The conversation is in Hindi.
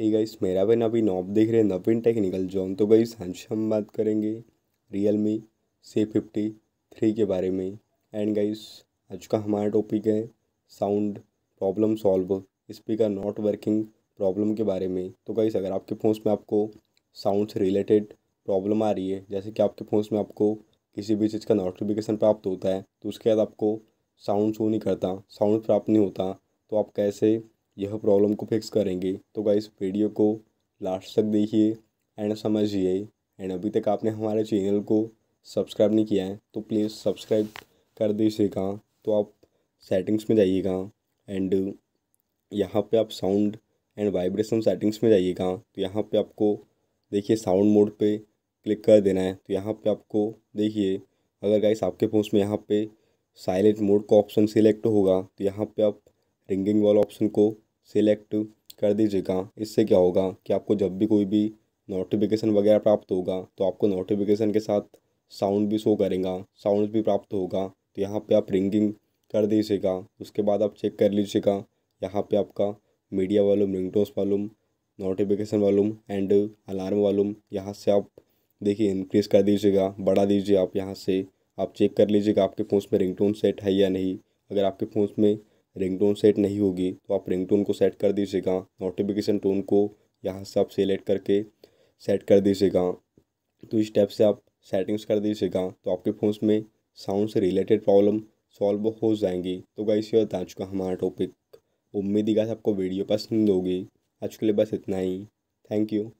हे गाइस मेरा भाई नवीन आप देख रहे हैं नवीन टेक्निकल जोन तो गाइस हम हम बात करेंगे Realme C fifty three के बारे में एंड गाइस आज का हमारा टॉपिक है sound problem solve speaker not working problem के बारे में तो गाइस अगर आपके फ़ोन में आपको साउंड से रिलेटेड प्रॉब्लम आ रही है जैसे कि आपके फ़ोन में आपको किसी भी चीज़ का नोटिफिकेशन प्राप्त होता है तो उसके बाद आपको साउंड शो नहीं करता साउंड प्राप्त नहीं होता तो आप कैसे यह प्रॉब्लम को फिक्स करेंगे तो गाइस वीडियो को लास्ट तक देखिए एंड समझिए एंड अभी तक आपने हमारे चैनल को सब्सक्राइब नहीं किया है तो प्लीज़ सब्सक्राइब कर दीजिएगा तो आप सेटिंग्स में जाइएगा एंड यहाँ पे आप साउंड एंड वाइब्रेशन सेटिंग्स में जाइएगा तो यहाँ पे आपको देखिए साउंड मोड पे क्लिक कर देना है तो यहाँ पे आपको देखिए अगर गाइस आपके फ़ोन में यहाँ पे साइलेंट मोड का ऑप्शन सिलेक्ट होगा तो यहाँ पे आप रिंगिंग वाला ऑप्शन को सेलेक्ट कर दीजिएगा इससे क्या होगा कि आपको जब भी कोई भी नोटिफिकेशन वगैरह प्राप्त होगा तो आपको नोटिफिकेशन के साथ साउंड भी शो करेगा साउंड भी प्राप्त होगा तो यहाँ पे आप रिंगिंग कर दीजिएगा उसके बाद आप चेक कर लीजिएगा यहाँ पे आपका media volume ringtones volume notification volume and alarm volume यहाँ से आप देखिए इंक्रीज़ कर दीजिएगा बढ़ा दीजिए आप यहाँ से आप चेक कर लीजिएगा आपके फ़ोन में रिंगटोन सेट है या नहीं अगर आपके फ़ोन में रिंगटोन सेट नहीं होगी तो आप रिंगटोन को सेट कर दीजिएगा नोटिफिकेशन टोन को यहाँ से आप सेलेक्ट करके सेट कर दीजिएगा तो इस टैप से आप सेटिंग्स कर दीजिएगा तो आपके फ़ोन में साउंड से रिलेटेड प्रॉब्लम सॉल्व हो जाएंगी तो गाइस ये बता चुका हमारा टॉपिक उम्मीद ही गाइस आपको वीडियो पसंद होगी आज के लिए बस इतना ही थैंक यू